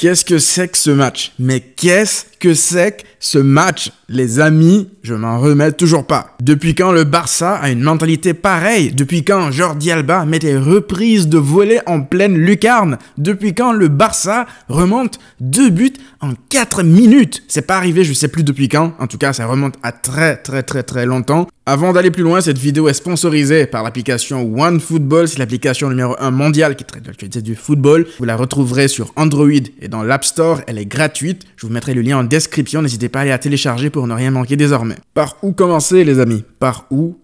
Qu'est-ce que c'est que ce match Mais qu'est-ce que c'est que ce match Les amis, je m'en remets toujours pas. Depuis quand le Barça a une mentalité pareille Depuis quand Jordi Alba met des reprises de volets en pleine lucarne Depuis quand le Barça remonte deux buts en 4 minutes. C'est pas arrivé, je sais plus depuis quand. En tout cas, ça remonte à très très très très longtemps. Avant d'aller plus loin, cette vidéo est sponsorisée par l'application OneFootball. C'est l'application numéro 1 mondiale qui traite de l'actualité du football. Vous la retrouverez sur Android et dans l'App Store. Elle est gratuite. Je vous mettrai le lien en description. N'hésitez pas à aller la télécharger pour ne rien manquer désormais. Par où commencer, les amis Par où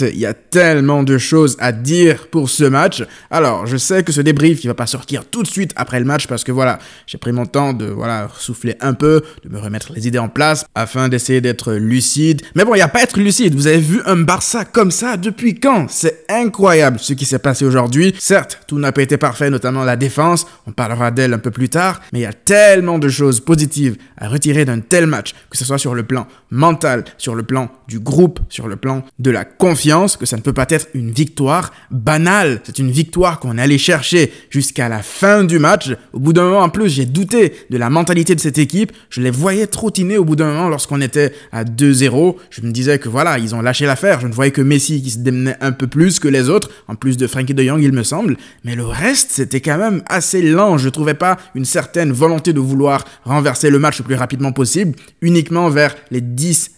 il y a tellement de choses à dire pour ce match. Alors, je sais que ce débrief, qui va pas sortir tout de suite après le match parce que voilà, j'ai pris mon temps de voilà souffler un peu, de me remettre les idées en place afin d'essayer d'être lucide. Mais bon, il n'y a pas à être lucide. Vous avez vu un Barça comme ça depuis quand C'est incroyable ce qui s'est passé aujourd'hui. Certes, tout n'a pas été parfait, notamment la défense. On parlera d'elle un peu plus tard. Mais il y a tellement de choses positives à retirer d'un tel match, que ce soit sur le plan mental, sur le plan du groupe, sur le plan de la confiance, que ça ne peut pas être une victoire banale. C'est une victoire qu'on allait chercher jusqu'à la fin du match. Au bout d'un moment, en plus, j'ai douté de la mentalité de cette équipe. Je les voyais trottiner au bout d'un moment lorsqu'on était à 2-0. Je me disais que voilà, ils ont lâché l'affaire. Je ne voyais que Messi qui se démenait un peu plus que les autres, en plus de Frankie de Jong, il me semble. Mais le reste, c'était quand même assez lent. Je ne trouvais pas une certaine volonté de vouloir renverser le match le plus rapidement possible, uniquement vers les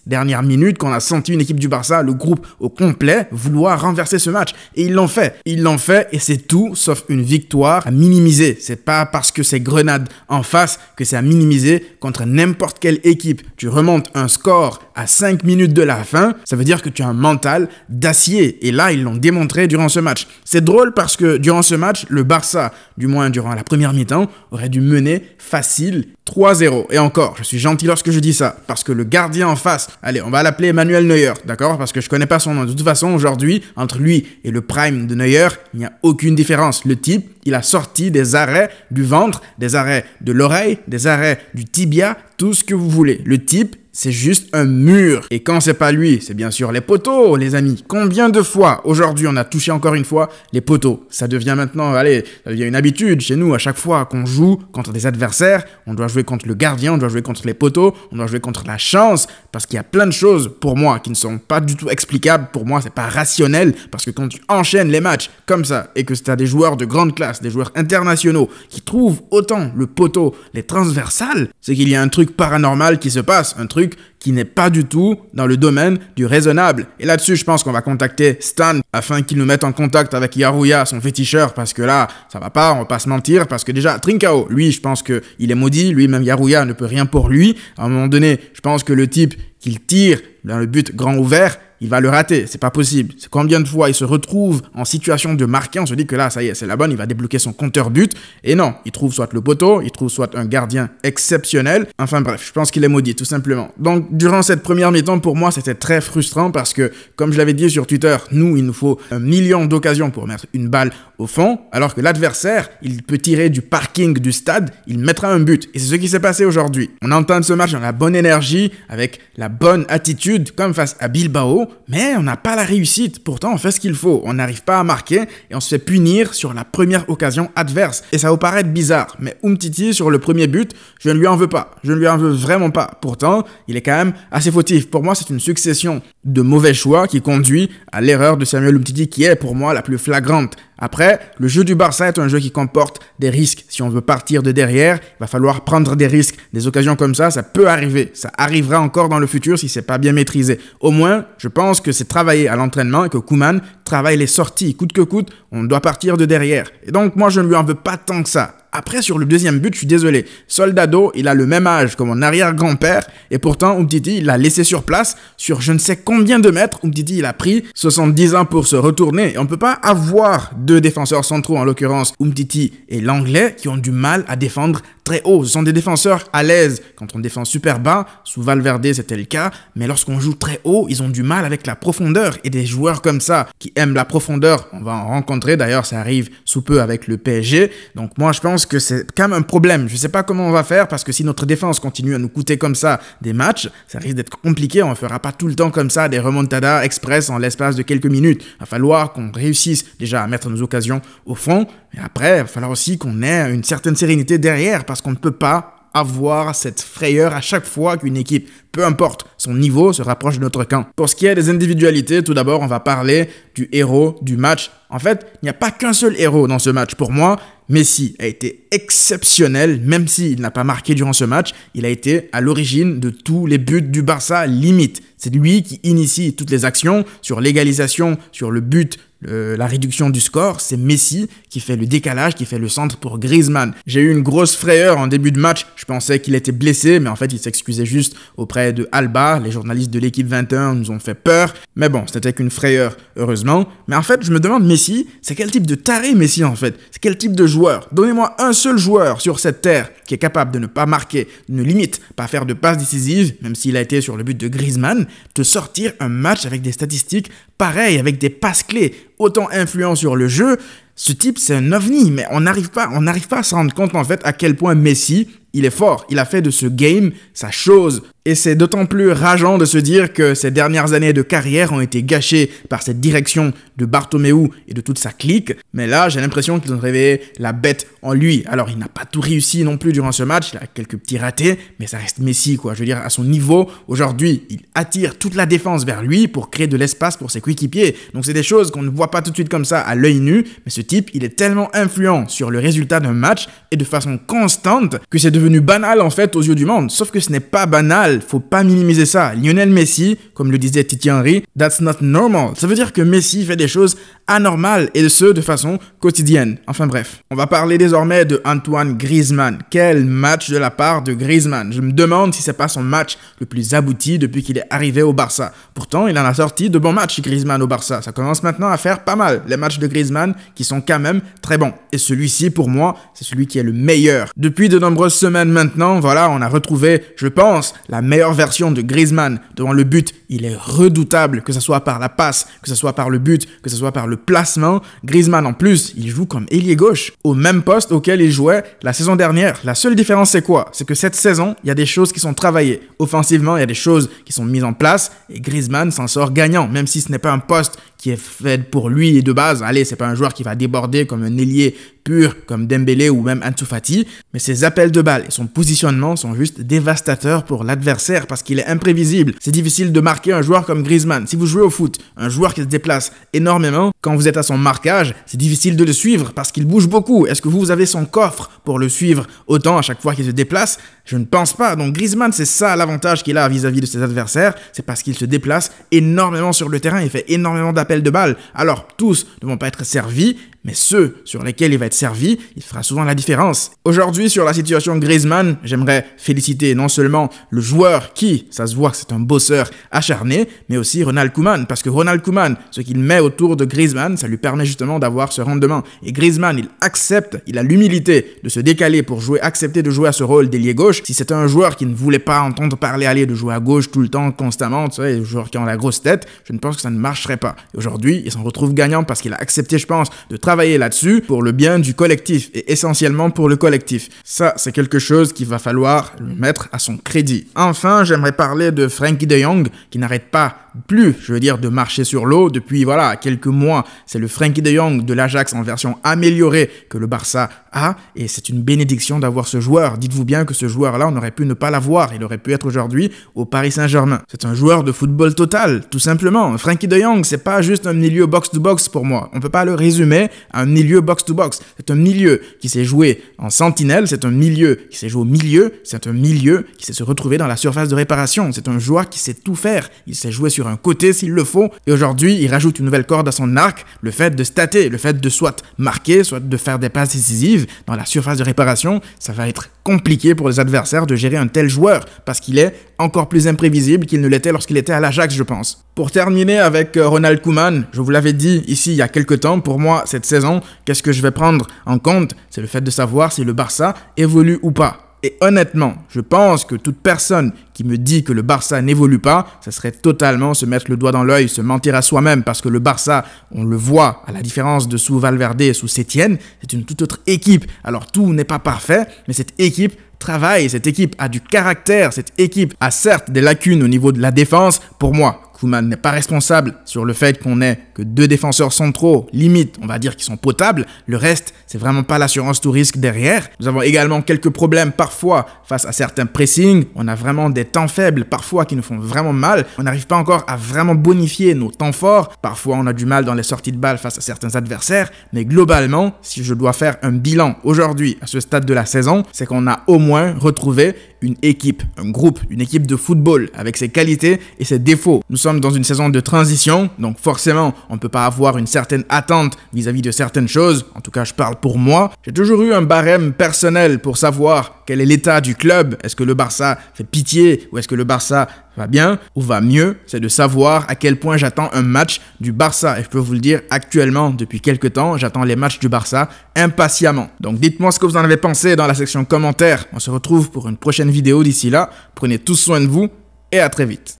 dernières minutes qu'on a senti une équipe du Barça, le groupe au complet, vouloir renverser ce match. Et ils l'ont fait. Ils l'ont fait et c'est tout sauf une victoire à minimiser. C'est pas parce que c'est Grenade en face que c'est à minimiser contre n'importe quelle équipe. Tu remontes un score à 5 minutes de la fin, ça veut dire que tu as un mental d'acier. Et là, ils l'ont démontré durant ce match. C'est drôle parce que durant ce match, le Barça, du moins durant la première mi-temps, aurait dû mener facile 3-0. Et encore, je suis gentil lorsque je dis ça, parce que le gardien face. Allez, on va l'appeler Emmanuel Neuer, d'accord Parce que je connais pas son nom. De toute façon, aujourd'hui, entre lui et le prime de Neuer, il n'y a aucune différence. Le type, il a sorti des arrêts du ventre, des arrêts de l'oreille, des arrêts du tibia, tout ce que vous voulez. Le type, c'est juste un mur. Et quand c'est pas lui, c'est bien sûr les poteaux, les amis. Combien de fois aujourd'hui on a touché encore une fois les poteaux Ça devient maintenant, allez, ça devient une habitude chez nous. À chaque fois qu'on joue contre des adversaires, on doit jouer contre le gardien, on doit jouer contre les poteaux, on doit jouer contre la chance, parce qu'il y a plein de choses pour moi qui ne sont pas du tout explicables. Pour moi, c'est pas rationnel, parce que quand tu enchaînes les matchs comme ça et que as des joueurs de grande classe, des joueurs internationaux qui trouvent autant le poteau, les transversales, c'est qu'il y a un truc paranormal qui se passe, un truc qui n'est pas du tout dans le domaine du raisonnable. Et là-dessus, je pense qu'on va contacter Stan afin qu'il nous mette en contact avec Yarouya son féticheur, parce que là, ça va pas, on va pas se mentir, parce que déjà, Trinkao, lui, je pense qu'il est maudit, lui-même yarouya ne peut rien pour lui. À un moment donné, je pense que le type qu'il tire dans le but grand ouvert, il va le rater, c'est pas possible. C'est combien de fois il se retrouve en situation de marquer, on se dit que là, ça y est, c'est la bonne, il va débloquer son compteur but. Et non, il trouve soit le poteau, il trouve soit un gardien exceptionnel. Enfin bref, je pense qu'il est maudit, tout simplement. Donc, durant cette première mi-temps, pour moi, c'était très frustrant parce que, comme je l'avais dit sur Twitter, nous, il nous faut un million d'occasions pour mettre une balle au fond, alors que l'adversaire, il peut tirer du parking du stade, il mettra un but. Et c'est ce qui s'est passé aujourd'hui. On entend ce match dans la bonne énergie, avec la bonne attitude, comme face à Bilbao mais on n'a pas la réussite. Pourtant, on fait ce qu'il faut. On n'arrive pas à marquer et on se fait punir sur la première occasion adverse. Et ça vous paraît bizarre, mais Umtiti, sur le premier but, je ne lui en veux pas. Je ne lui en veux vraiment pas. Pourtant, il est quand même assez fautif. Pour moi, c'est une succession de mauvais choix qui conduit à l'erreur de Samuel Umtiti, qui est pour moi la plus flagrante. Après, le jeu du Barça est un jeu qui comporte des risques. Si on veut partir de derrière, il va falloir prendre des risques. Des occasions comme ça, ça peut arriver. Ça arrivera encore dans le futur si c'est pas bien maîtrisé. Au moins, je pense que c'est travailler à l'entraînement et que Kuman travaille les sorties. Coûte que coûte, on doit partir de derrière. Et donc, moi, je ne lui en veux pas tant que ça. Après, sur le deuxième but, je suis désolé. Soldado, il a le même âge que mon arrière-grand-père. Et pourtant, Umtiti, il l'a laissé sur place. Sur je ne sais combien de mètres, Umtiti, il a pris 70 ans pour se retourner. Et on ne peut pas avoir deux défenseurs centraux, en l'occurrence Umtiti et l'anglais, qui ont du mal à défendre très haut. Ce sont des défenseurs à l'aise. Quand on défend super bas, sous Valverde, c'était le cas. Mais lorsqu'on joue très haut, ils ont du mal avec la profondeur. Et des joueurs comme ça, qui aiment la profondeur, on va en rencontrer. D'ailleurs, ça arrive sous peu avec le PSG. Donc moi, je pense que c'est quand même un problème. Je ne sais pas comment on va faire parce que si notre défense continue à nous coûter comme ça des matchs, ça risque d'être compliqué. On ne fera pas tout le temps comme ça des remontadas express en l'espace de quelques minutes. Il va falloir qu'on réussisse déjà à mettre nos occasions au fond. Et après, il va falloir aussi qu'on ait une certaine sérénité derrière parce qu'on ne peut pas avoir cette frayeur à chaque fois qu'une équipe, peu importe son niveau, se rapproche de notre camp. Pour ce qui est des individualités, tout d'abord, on va parler du héros du match. En fait, il n'y a pas qu'un seul héros dans ce match. Pour moi, Messi a été exceptionnel, même s'il n'a pas marqué durant ce match. Il a été à l'origine de tous les buts du Barça, limite. C'est lui qui initie toutes les actions sur l'égalisation, sur le but la réduction du score, c'est Messi qui fait le décalage, qui fait le centre pour Griezmann. J'ai eu une grosse frayeur en début de match, je pensais qu'il était blessé, mais en fait il s'excusait juste auprès de Alba, les journalistes de l'équipe 21 nous ont fait peur, mais bon, c'était qu'une frayeur, heureusement. Mais en fait, je me demande, Messi, c'est quel type de taré Messi en fait C'est quel type de joueur Donnez-moi un seul joueur sur cette terre qui est capable de ne pas marquer, ne limite pas faire de passes décisives, même s'il a été sur le but de Griezmann, de sortir un match avec des statistiques pareilles, avec des passes clés autant influent sur le jeu, ce type, c'est un ovni, mais on n'arrive pas, on n'arrive pas à se rendre compte en fait à quel point Messi, il est fort. Il a fait de ce game sa chose. Et c'est d'autant plus rageant de se dire que ces dernières années de carrière ont été gâchées par cette direction de Bartomeu et de toute sa clique. Mais là, j'ai l'impression qu'ils ont réveillé la bête en lui. Alors, il n'a pas tout réussi non plus durant ce match. Il a quelques petits ratés, mais ça reste Messi, quoi. Je veux dire, à son niveau, aujourd'hui, il attire toute la défense vers lui pour créer de l'espace pour ses coéquipiers. Donc, c'est des choses qu'on ne voit pas tout de suite comme ça à l'œil nu. Mais ce type, il est tellement influent sur le résultat d'un match et de façon constante que c'est devenu banal, en fait, aux yeux du monde. Sauf que ce n'est pas banal faut pas minimiser ça. Lionel Messi, comme le disait Titi Henry, that's not normal. Ça veut dire que Messi fait des choses anormales et ce de façon quotidienne. Enfin bref, on va parler désormais de Antoine Griezmann. Quel match de la part de Griezmann. Je me demande si c'est pas son match le plus abouti depuis qu'il est arrivé au Barça. Pourtant, il en a sorti de bons matchs Griezmann au Barça. Ça commence maintenant à faire pas mal les matchs de Griezmann qui sont quand même très bons et celui-ci, pour moi, c'est celui qui est le meilleur. Depuis de nombreuses semaines maintenant, voilà, on a retrouvé, je pense, la meilleure version de Griezmann devant le but. Il est redoutable, que ce soit par la passe, que ce soit par le but, que ce soit par le placement. Griezmann, en plus, il joue comme ailier gauche, au même poste auquel il jouait la saison dernière. La seule différence, c'est quoi C'est que cette saison, il y a des choses qui sont travaillées. Offensivement, il y a des choses qui sont mises en place et Griezmann s'en sort gagnant, même si ce n'est pas un poste qui est fait pour lui et de base. Allez, c'est pas un joueur qui va déborder comme un ailier pur comme Dembélé ou même Ansu mais ses appels de balles et son positionnement sont juste dévastateurs pour l'adversaire parce qu'il est imprévisible. C'est difficile de marquer un joueur comme Griezmann. Si vous jouez au foot, un joueur qui se déplace énormément, quand vous êtes à son marquage, c'est difficile de le suivre parce qu'il bouge beaucoup. Est-ce que vous, avez son coffre pour le suivre autant à chaque fois qu'il se déplace Je ne pense pas. Donc Griezmann, c'est ça l'avantage qu'il a vis-à-vis de ses adversaires, c'est parce qu'il se déplace énormément sur le terrain et fait énormément d'appels de balles. Alors tous ne vont pas être servis mais ceux sur lesquels il va être servi, il fera souvent la différence. Aujourd'hui, sur la situation Griezmann, j'aimerais féliciter non seulement le joueur qui, ça se voit que c'est un bosseur acharné, mais aussi Ronald Koeman, parce que Ronald Koeman, ce qu'il met autour de Griezmann, ça lui permet justement d'avoir ce rendement. Et Griezmann, il accepte, il a l'humilité de se décaler pour jouer, accepter de jouer à ce rôle d'ailier gauche. Si c'était un joueur qui ne voulait pas entendre parler aller de jouer à gauche tout le temps, constamment, tu sais, les joueurs qui ont la grosse tête, je ne pense que ça ne marcherait pas. aujourd'hui, il s'en retrouve gagnant parce qu'il a accepté, je pense, de travailler travailler là-dessus pour le bien du collectif et essentiellement pour le collectif. Ça, c'est quelque chose qu'il va falloir mettre à son crédit. Enfin, j'aimerais parler de Frankie de Jong qui n'arrête pas plus, je veux dire, de marcher sur l'eau depuis voilà quelques mois. C'est le Frankie de Jong de l'Ajax en version améliorée que le Barça a, et c'est une bénédiction d'avoir ce joueur. Dites-vous bien que ce joueur-là, on aurait pu ne pas l'avoir. Il aurait pu être aujourd'hui au Paris Saint-Germain. C'est un joueur de football total, tout simplement. Frankie de Jong, c'est pas juste un milieu box-to-box pour moi. On peut pas le résumer à un milieu box-to-box. C'est un milieu qui s'est joué en sentinelle, c'est un milieu qui s'est joué au milieu, c'est un milieu qui s'est se retrouvé dans la surface de réparation. C'est un joueur qui sait tout faire. Il s'est joué sur un côté s'il le faut. Et aujourd'hui, il rajoute une nouvelle corde à son arc, le fait de stater, le fait de soit marquer, soit de faire des passes décisives dans la surface de réparation. Ça va être compliqué pour les adversaires de gérer un tel joueur parce qu'il est encore plus imprévisible qu'il ne l'était lorsqu'il était à l'Ajax, je pense. Pour terminer avec euh, Ronald Koeman, je vous l'avais dit ici il y a quelques temps, pour moi cette saison, qu'est-ce que je vais prendre en compte C'est le fait de savoir si le Barça évolue ou pas. Et honnêtement, je pense que toute personne qui me dit que le Barça n'évolue pas, ça serait totalement se mettre le doigt dans l'œil, se mentir à soi-même, parce que le Barça, on le voit, à la différence de sous Valverde et sous Sétienne, c'est une toute autre équipe. Alors tout n'est pas parfait, mais cette équipe travaille, cette équipe a du caractère, cette équipe a certes des lacunes au niveau de la défense, pour moi, Koeman n'est pas responsable sur le fait qu'on ait que deux défenseurs centraux, limite, on va dire qu'ils sont potables. Le reste, c'est vraiment pas l'assurance tout risque derrière. Nous avons également quelques problèmes parfois face à certains pressings. On a vraiment des temps faibles parfois qui nous font vraiment mal. On n'arrive pas encore à vraiment bonifier nos temps forts. Parfois, on a du mal dans les sorties de balles face à certains adversaires. Mais globalement, si je dois faire un bilan aujourd'hui à ce stade de la saison, c'est qu'on a au moins retrouvé une équipe, un groupe, une équipe de football avec ses qualités et ses défauts. Nous sommes dans une saison de transition, donc forcément, on ne peut pas avoir une certaine attente vis-à-vis de certaines choses. En tout cas, je parle pour moi. J'ai toujours eu un barème personnel pour savoir quel est l'état du club. Est-ce que le Barça fait pitié ou est-ce que le Barça va bien ou va mieux, c'est de savoir à quel point j'attends un match du Barça. Et je peux vous le dire actuellement, depuis quelques temps, j'attends les matchs du Barça impatiemment. Donc dites-moi ce que vous en avez pensé dans la section commentaires. On se retrouve pour une prochaine vidéo d'ici là. Prenez tous soin de vous et à très vite.